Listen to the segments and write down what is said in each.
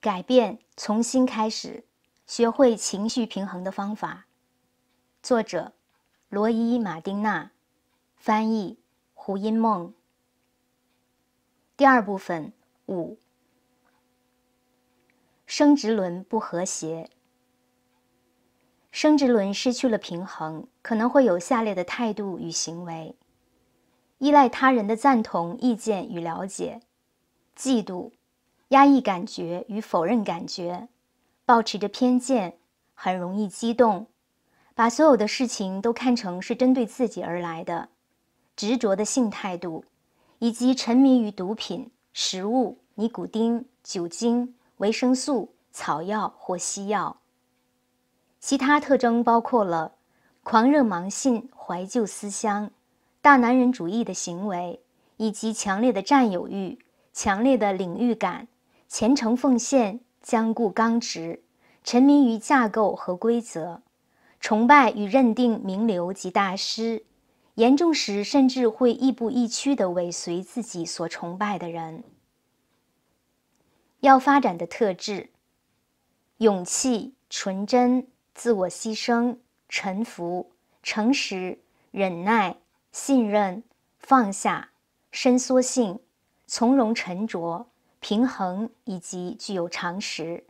改变，重新开始，学会情绪平衡的方法。作者：罗伊·马丁娜，翻译：胡因梦。第二部分五：生殖轮不和谐。生殖轮失去了平衡，可能会有下列的态度与行为：依赖他人的赞同、意见与了解，嫉妒。压抑感觉与否认感觉，保持着偏见，很容易激动，把所有的事情都看成是针对自己而来的，执着的性态度，以及沉迷于毒品、食物、尼古丁、酒精、维生素、草药或西药。其他特征包括了狂热盲信、怀旧思乡、大男人主义的行为，以及强烈的占有欲、强烈的领域感。虔诚奉献，将固刚直，沉迷于架构和规则，崇拜与认定名流及大师，严重时甚至会亦步亦趋地尾随自己所崇拜的人。要发展的特质：勇气、纯真、自我牺牲、沉浮、诚实、忍耐、信任、放下、伸缩性、从容沉着。平衡以及具有常识。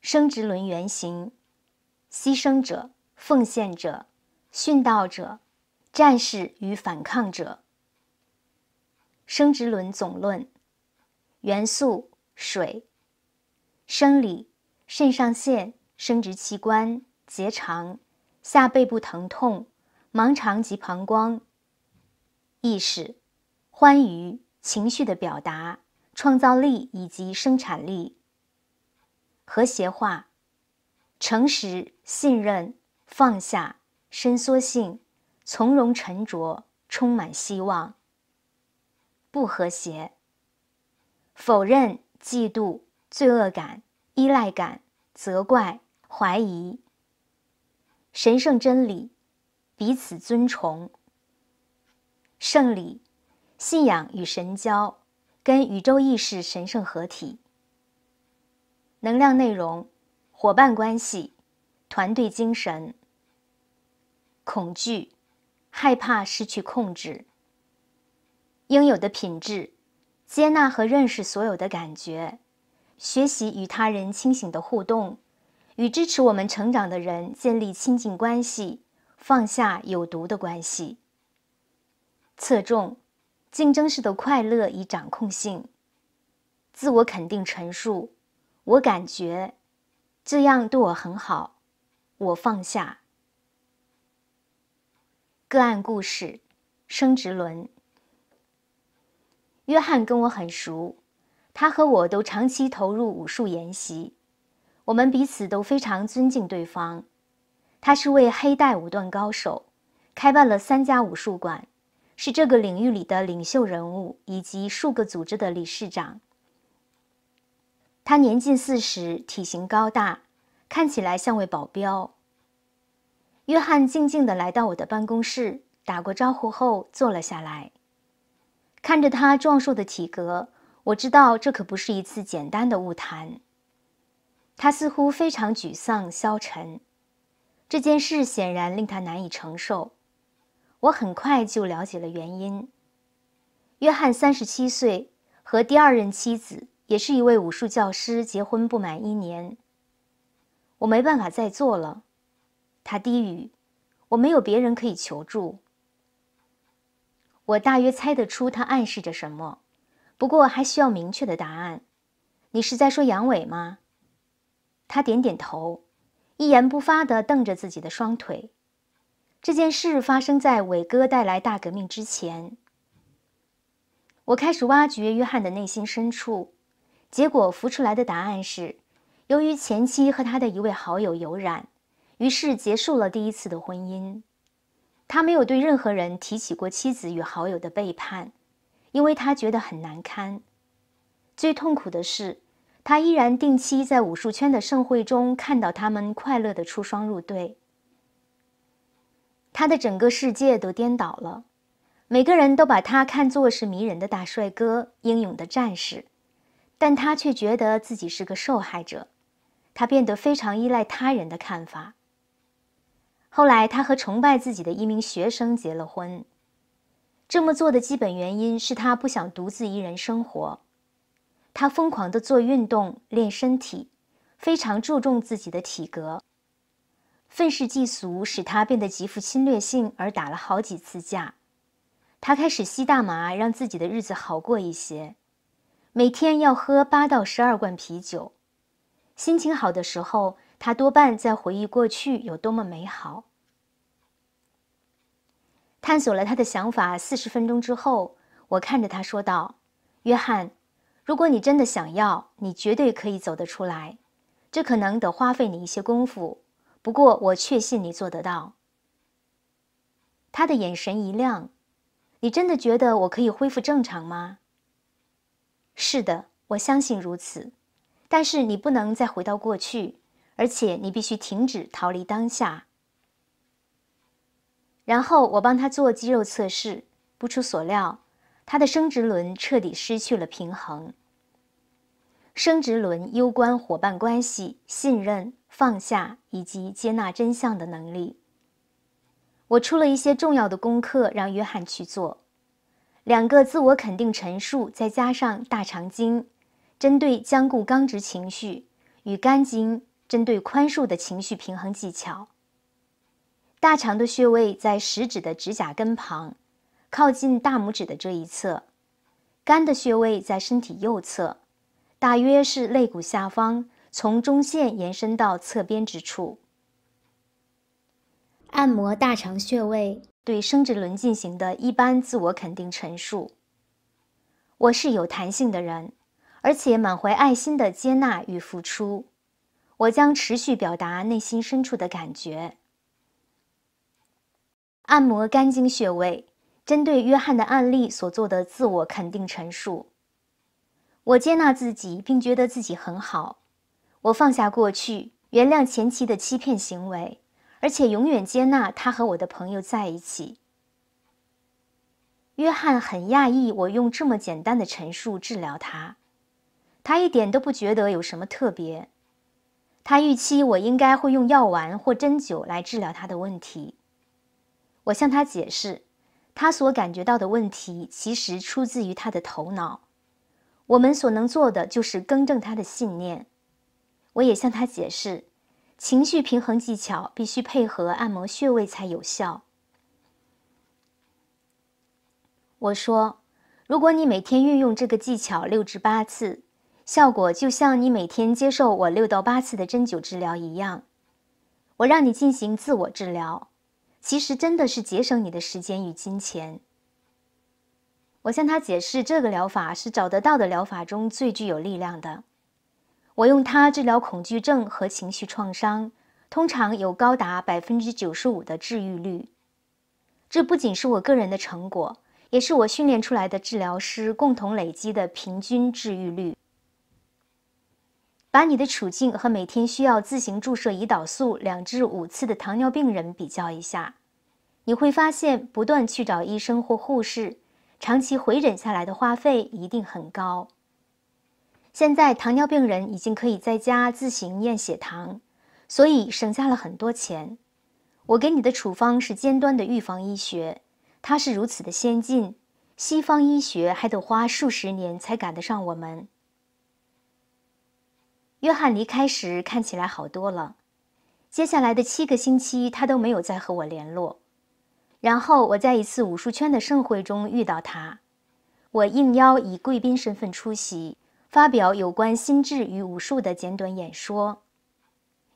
生殖轮原型，牺牲者、奉献者、殉道者、战士与反抗者。生殖轮总论，元素水，生理肾上腺、生殖器官、结肠、下背部疼痛、盲肠及膀胱。意识，欢愉。情绪的表达、创造力以及生产力、和谐化、诚实、信任、放下、伸缩性、从容沉着、充满希望。不和谐、否认、嫉妒、罪恶感、依赖感、责怪、怀疑、神圣真理、彼此尊崇、圣礼。信仰与神交，跟宇宙意识神圣合体。能量内容、伙伴关系、团队精神、恐惧、害怕失去控制。应有的品质：接纳和认识所有的感觉，学习与他人清醒的互动，与支持我们成长的人建立亲近关系，放下有毒的关系。侧重。竞争式的快乐与掌控性，自我肯定陈述：我感觉这样对我很好。我放下。个案故事：升职轮。约翰跟我很熟，他和我都长期投入武术研习，我们彼此都非常尊敬对方。他是位黑带武段高手，开办了三家武术馆。是这个领域里的领袖人物，以及数个组织的理事长。他年近四十，体型高大，看起来像位保镖。约翰静静地来到我的办公室，打过招呼后坐了下来。看着他壮硕的体格，我知道这可不是一次简单的误谈。他似乎非常沮丧、消沉，这件事显然令他难以承受。我很快就了解了原因。约翰三十七岁，和第二任妻子也是一位武术教师，结婚不满一年。我没办法再做了，他低语：“我没有别人可以求助。”我大约猜得出他暗示着什么，不过还需要明确的答案。你是在说阳痿吗？他点点头，一言不发地瞪着自己的双腿。这件事发生在伟哥带来大革命之前。我开始挖掘约翰的内心深处，结果浮出来的答案是：由于前妻和他的一位好友有染，于是结束了第一次的婚姻。他没有对任何人提起过妻子与好友的背叛，因为他觉得很难堪。最痛苦的是，他依然定期在武术圈的盛会中看到他们快乐的出双入对。他的整个世界都颠倒了，每个人都把他看作是迷人的大帅哥、英勇的战士，但他却觉得自己是个受害者。他变得非常依赖他人的看法。后来，他和崇拜自己的一名学生结了婚。这么做的基本原因是他不想独自一人生活。他疯狂地做运动、练身体，非常注重自己的体格。愤世嫉俗使他变得极富侵略性，而打了好几次架。他开始吸大麻，让自己的日子好过一些。每天要喝八到十二罐啤酒。心情好的时候，他多半在回忆过去有多么美好。探索了他的想法四十分钟之后，我看着他说道：“约翰，如果你真的想要，你绝对可以走得出来。这可能得花费你一些功夫。”不过，我确信你做得到。他的眼神一亮，你真的觉得我可以恢复正常吗？是的，我相信如此。但是你不能再回到过去，而且你必须停止逃离当下。然后我帮他做肌肉测试，不出所料，他的生殖轮彻底失去了平衡。生殖轮攸关伙伴关系、信任。放下以及接纳真相的能力。我出了一些重要的功课让约翰去做，两个自我肯定陈述，再加上大肠经，针对僵固刚直情绪；与肝经，针对宽恕的情绪平衡技巧。大肠的穴位在食指的指甲根旁，靠近大拇指的这一侧；肝的穴位在身体右侧，大约是肋骨下方。从中线延伸到侧边之处，按摩大肠穴位，对生殖轮进行的一般自我肯定陈述：我是有弹性的人，而且满怀爱心的接纳与付出。我将持续表达内心深处的感觉。按摩肝经穴位，针对约翰的案例所做的自我肯定陈述：我接纳自己，并觉得自己很好。我放下过去，原谅前妻的欺骗行为，而且永远接纳他和我的朋友在一起。约翰很讶异我用这么简单的陈述治疗他，他一点都不觉得有什么特别。他预期我应该会用药丸或针灸来治疗他的问题。我向他解释，他所感觉到的问题其实出自于他的头脑，我们所能做的就是更正他的信念。我也向他解释，情绪平衡技巧必须配合按摩穴位才有效。我说，如果你每天运用这个技巧六至八次，效果就像你每天接受我六到八次的针灸治疗一样。我让你进行自我治疗，其实真的是节省你的时间与金钱。我向他解释，这个疗法是找得到的疗法中最具有力量的。我用它治疗恐惧症和情绪创伤，通常有高达百分之九十五的治愈率。这不仅是我个人的成果，也是我训练出来的治疗师共同累积的平均治愈率。把你的处境和每天需要自行注射胰岛素两至五次的糖尿病人比较一下，你会发现，不断去找医生或护士，长期回诊下来的花费一定很高。现在糖尿病人已经可以在家自行验血糖，所以省下了很多钱。我给你的处方是尖端的预防医学，它是如此的先进，西方医学还得花数十年才赶得上我们。约翰离开时看起来好多了，接下来的七个星期他都没有再和我联络。然后我在一次武术圈的盛会中遇到他，我应邀以贵宾身份出席。发表有关心智与武术的简短演说。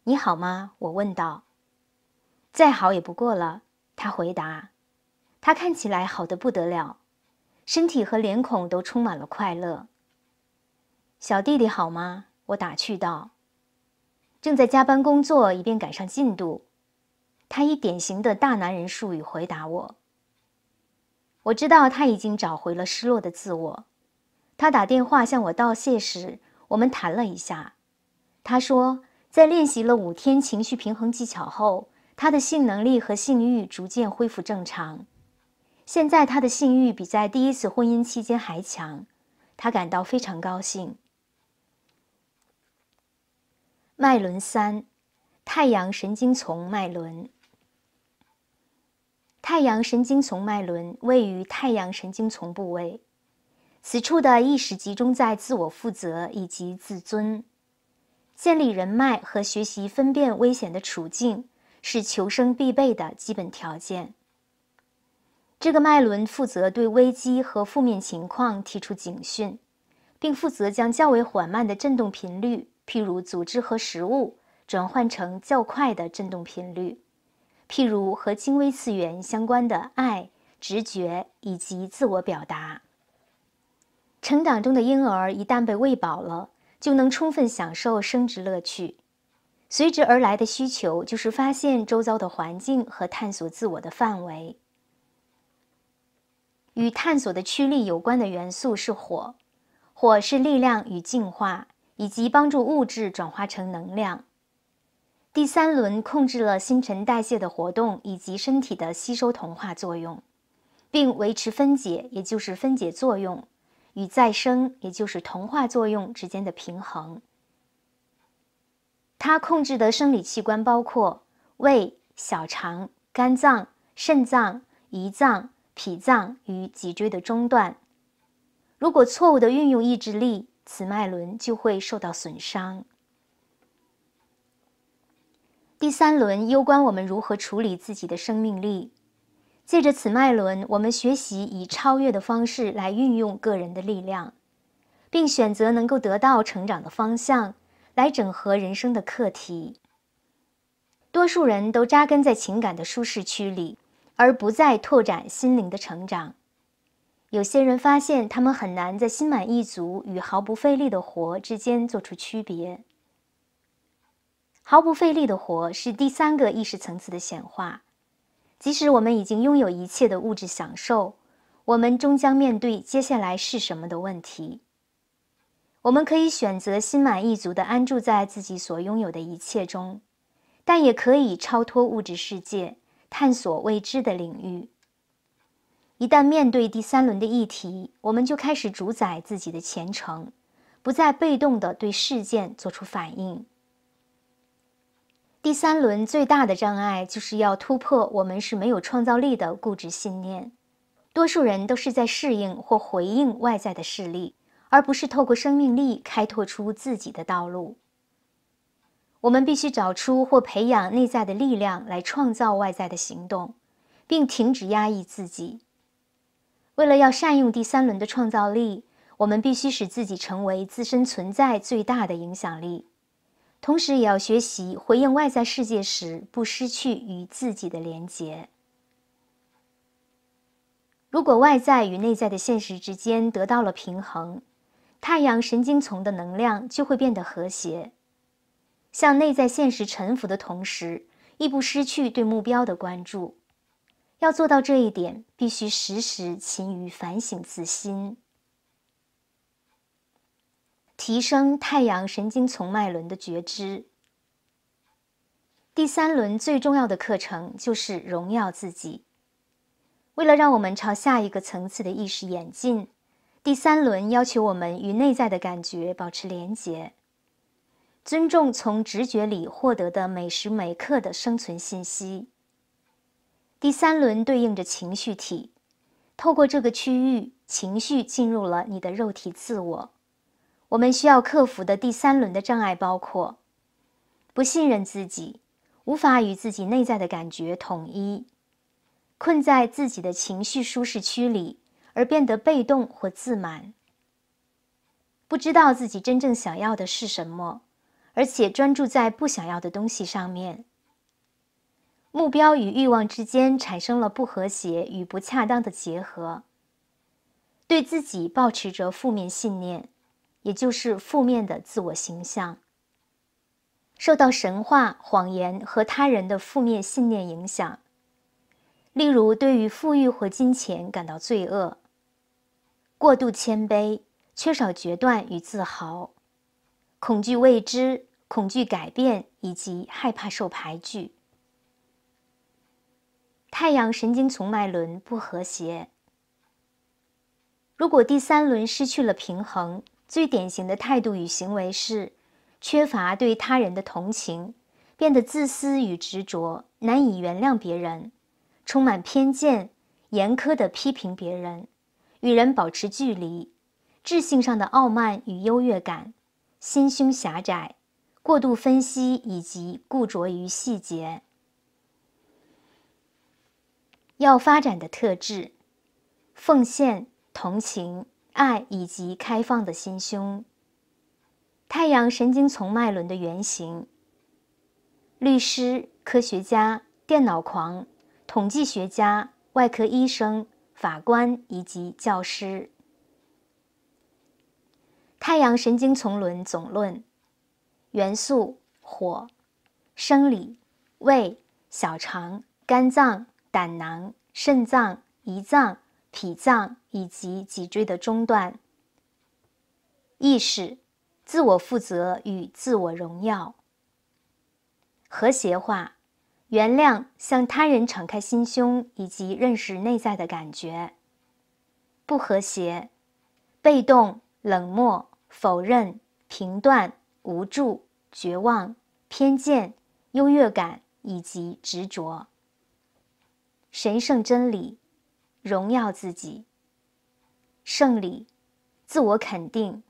你好吗？我问道。再好也不过了，他回答。他看起来好的不得了，身体和脸孔都充满了快乐。小弟弟好吗？我打趣道。正在加班工作，以便赶上进度。他以典型的大男人术语回答我。我知道他已经找回了失落的自我。他打电话向我道谢时，我们谈了一下。他说，在练习了五天情绪平衡技巧后，他的性能力和性欲逐渐恢复正常。现在他的性欲比在第一次婚姻期间还强，他感到非常高兴。脉轮三，太阳神经丛脉轮。太阳神经丛脉轮位于太阳神经丛部位。此处的意识集中在自我负责以及自尊，建立人脉和学习分辨危险的处境是求生必备的基本条件。这个脉轮负责对危机和负面情况提出警讯，并负责将较为缓慢的振动频率，譬如组织和食物，转换成较快的振动频率，譬如和精微次元相关的爱、直觉以及自我表达。成长中的婴儿一旦被喂饱了，就能充分享受生殖乐趣，随之而来的需求就是发现周遭的环境和探索自我的范围。与探索的驱力有关的元素是火，火是力量与进化，以及帮助物质转化成能量。第三轮控制了新陈代谢的活动以及身体的吸收同化作用，并维持分解，也就是分解作用。与再生，也就是同化作用之间的平衡。它控制的生理器官包括胃、小肠、肝脏、肾脏、胰脏、脾脏与脊椎的中段。如果错误的运用意志力，此脉轮就会受到损伤。第三轮攸关我们如何处理自己的生命力。借着此脉轮，我们学习以超越的方式来运用个人的力量，并选择能够得到成长的方向，来整合人生的课题。多数人都扎根在情感的舒适区里，而不再拓展心灵的成长。有些人发现他们很难在心满意足与毫不费力的活之间做出区别。毫不费力的活是第三个意识层次的显化。即使我们已经拥有一切的物质享受，我们终将面对接下来是什么的问题。我们可以选择心满意足地安住在自己所拥有的一切中，但也可以超脱物质世界，探索未知的领域。一旦面对第三轮的议题，我们就开始主宰自己的前程，不再被动地对事件做出反应。第三轮最大的障碍就是要突破我们是没有创造力的固执信念。多数人都是在适应或回应外在的势力，而不是透过生命力开拓出自己的道路。我们必须找出或培养内在的力量来创造外在的行动，并停止压抑自己。为了要善用第三轮的创造力，我们必须使自己成为自身存在最大的影响力。同时，也要学习回应外在世界时，不失去与自己的连结。如果外在与内在的现实之间得到了平衡，太阳神经丛的能量就会变得和谐，向内在现实臣服的同时，亦不失去对目标的关注。要做到这一点，必须时时勤于反省自心。提升太阳神经丛脉轮的觉知。第三轮最重要的课程就是荣耀自己。为了让我们朝下一个层次的意识演进，第三轮要求我们与内在的感觉保持连结，尊重从直觉里获得的每时每刻的生存信息。第三轮对应着情绪体，透过这个区域，情绪进入了你的肉体自我。我们需要克服的第三轮的障碍包括：不信任自己，无法与自己内在的感觉统一，困在自己的情绪舒适区里而变得被动或自满，不知道自己真正想要的是什么，而且专注在不想要的东西上面。目标与欲望之间产生了不和谐与不恰当的结合，对自己保持着负面信念。也就是负面的自我形象，受到神话、谎言和他人的负面信念影响。例如，对于富裕或金钱感到罪恶，过度谦卑，缺少决断与自豪，恐惧未知，恐惧改变，以及害怕受排拒。太阳神经丛脉轮不和谐，如果第三轮失去了平衡。最典型的态度与行为是缺乏对他人的同情，变得自私与执着，难以原谅别人，充满偏见，严苛的批评别人，与人保持距离，智性上的傲慢与优越感，心胸狭窄，过度分析以及固着于细节。要发展的特质：奉献、同情。爱以及开放的心胸。太阳神经丛脉轮的原型。律师、科学家、电脑狂、统计学家、外科医生、法官以及教师。太阳神经丛轮总论元素火，生理胃、小肠、肝脏、胆囊、肾脏、胰脏。脾脏以及脊椎的中段。意识、自我负责与自我荣耀。和谐化、原谅、向他人敞开心胸，以及认识内在的感觉。不和谐、被动、冷漠、否认、评断、无助、绝望、偏见、优越感以及执着。神圣真理。荣耀自己、胜利、自我肯定、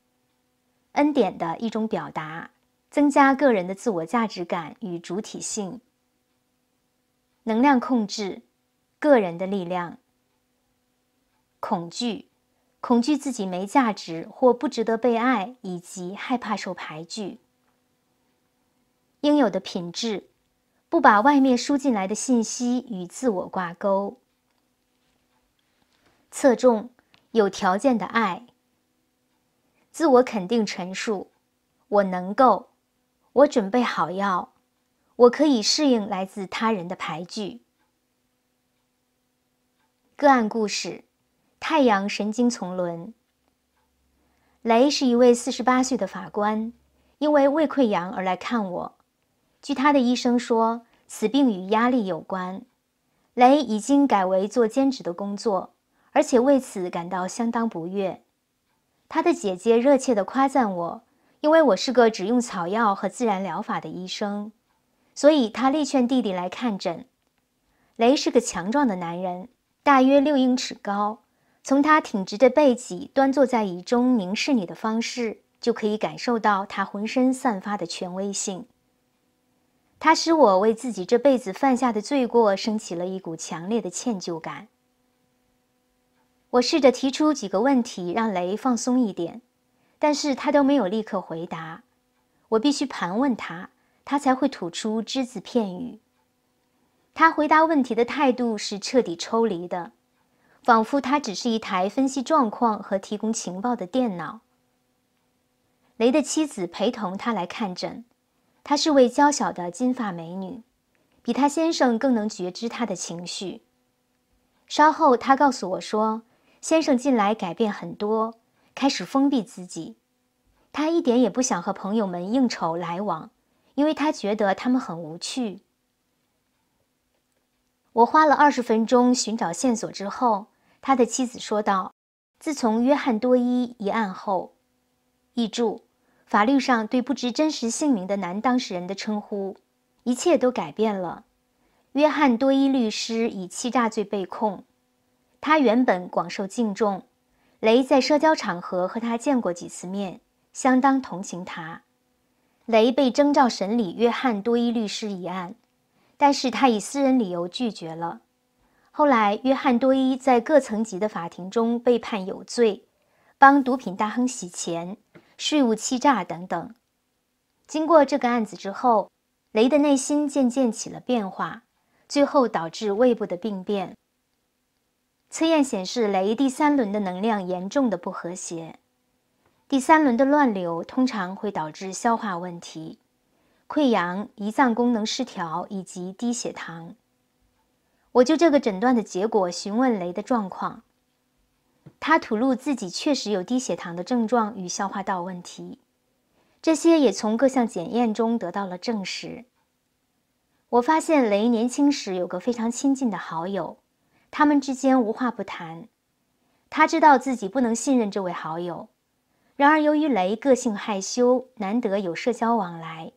恩典的一种表达，增加个人的自我价值感与主体性。能量控制、个人的力量、恐惧、恐惧自己没价值或不值得被爱，以及害怕受排拒。应有的品质，不把外面输进来的信息与自我挂钩。侧重有条件的爱。自我肯定陈述：我能够，我准备好要，我可以适应来自他人的排拒。个案故事：太阳神经丛伦雷是一位四十八岁的法官，因为胃溃疡而来看我。据他的医生说，此病与压力有关。雷已经改为做兼职的工作。而且为此感到相当不悦。他的姐姐热切地夸赞我，因为我是个只用草药和自然疗法的医生，所以他力劝弟弟来看诊。雷是个强壮的男人，大约六英尺高。从他挺直的背脊、端坐在椅中凝视你的方式，就可以感受到他浑身散发的权威性。他使我为自己这辈子犯下的罪过升起了一股强烈的歉疚感。我试着提出几个问题，让雷放松一点，但是他都没有立刻回答。我必须盘问他，他才会吐出只字片语。他回答问题的态度是彻底抽离的，仿佛他只是一台分析状况和提供情报的电脑。雷的妻子陪同他来看诊，她是位娇小的金发美女，比他先生更能觉知他的情绪。稍后，他告诉我说。先生近来改变很多，开始封闭自己。他一点也不想和朋友们应酬来往，因为他觉得他们很无趣。我花了二十分钟寻找线索之后，他的妻子说道：“自从约翰多伊一案后，译注，法律上对不知真实姓名的男当事人的称呼，一切都改变了。约翰多伊律师以欺诈罪被控。”他原本广受敬重，雷在社交场合和他见过几次面，相当同情他。雷被征召审理约翰多伊律师一案，但是他以私人理由拒绝了。后来，约翰多伊在各层级的法庭中被判有罪，帮毒品大亨洗钱、税务欺诈等等。经过这个案子之后，雷的内心渐渐起了变化，最后导致胃部的病变。测验显示雷第三轮的能量严重的不和谐，第三轮的乱流通常会导致消化问题、溃疡、胰脏功能失调以及低血糖。我就这个诊断的结果询问雷的状况，他吐露自己确实有低血糖的症状与消化道问题，这些也从各项检验中得到了证实。我发现雷年轻时有个非常亲近的好友。他们之间无话不谈，他知道自己不能信任这位好友。然而，由于雷个性害羞，难得有社交往来，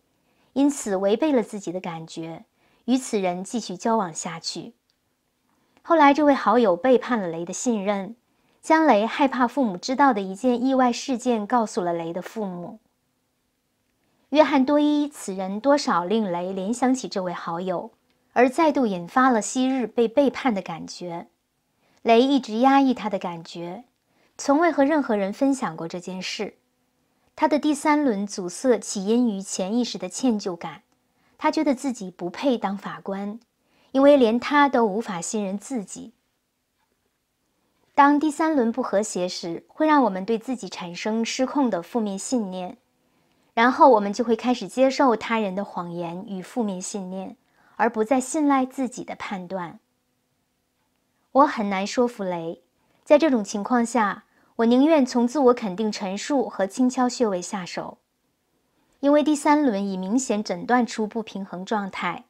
因此违背了自己的感觉，与此人继续交往下去。后来，这位好友背叛了雷的信任，将雷害怕父母知道的一件意外事件告诉了雷的父母。约翰多伊此人多少令雷联想起这位好友。而再度引发了昔日被背叛的感觉。雷一直压抑他的感觉，从未和任何人分享过这件事。他的第三轮阻塞起因于潜意识的歉疚感，他觉得自己不配当法官，因为连他都无法信任自己。当第三轮不和谐时，会让我们对自己产生失控的负面信念，然后我们就会开始接受他人的谎言与负面信念。而不再信赖自己的判断。我很难说服雷。在这种情况下，我宁愿从自我肯定陈述和轻敲穴位下手，因为第三轮已明显诊断出不平衡状态。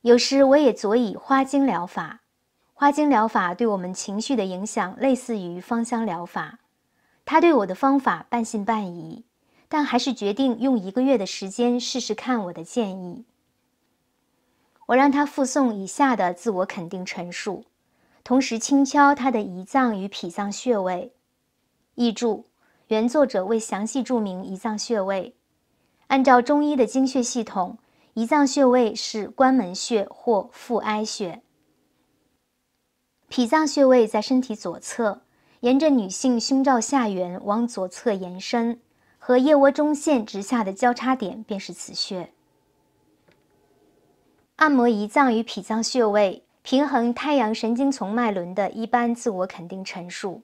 有时我也佐以花精疗法。花精疗法对我们情绪的影响类似于芳香疗法。他对我的方法半信半疑，但还是决定用一个月的时间试试看我的建议。我让他复诵以下的自我肯定陈述，同时轻敲他的胰脏与脾脏穴位。译注：原作者未详细注明胰脏穴位，按照中医的经穴系统，胰脏穴位是关门穴或腹哀穴。脾脏穴位在身体左侧，沿着女性胸罩下缘往左侧延伸，和腋窝中线直下的交叉点便是此穴。按摩胰脏与脾脏穴位，平衡太阳神经丛脉轮的一般自我肯定陈述：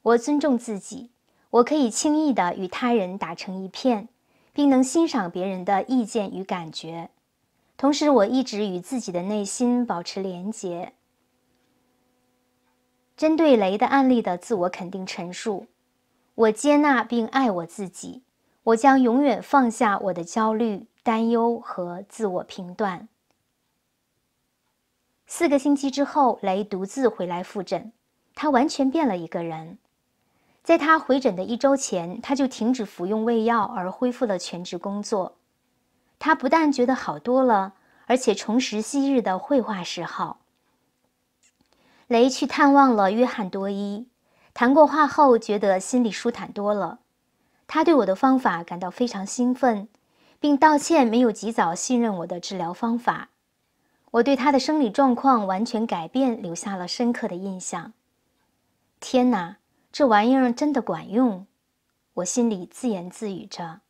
我尊重自己，我可以轻易的与他人打成一片，并能欣赏别人的意见与感觉。同时，我一直与自己的内心保持连结。针对雷的案例的自我肯定陈述：我接纳并爱我自己，我将永远放下我的焦虑。担忧和自我评断。四个星期之后，雷独自回来复诊，他完全变了一个人。在他回诊的一周前，他就停止服用胃药，而恢复了全职工作。他不但觉得好多了，而且重拾昔日的绘画嗜好。雷去探望了约翰多伊，谈过话后，觉得心里舒坦多了。他对我的方法感到非常兴奋。并道歉，没有及早信任我的治疗方法。我对他的生理状况完全改变留下了深刻的印象。天哪，这玩意儿真的管用！我心里自言自语着。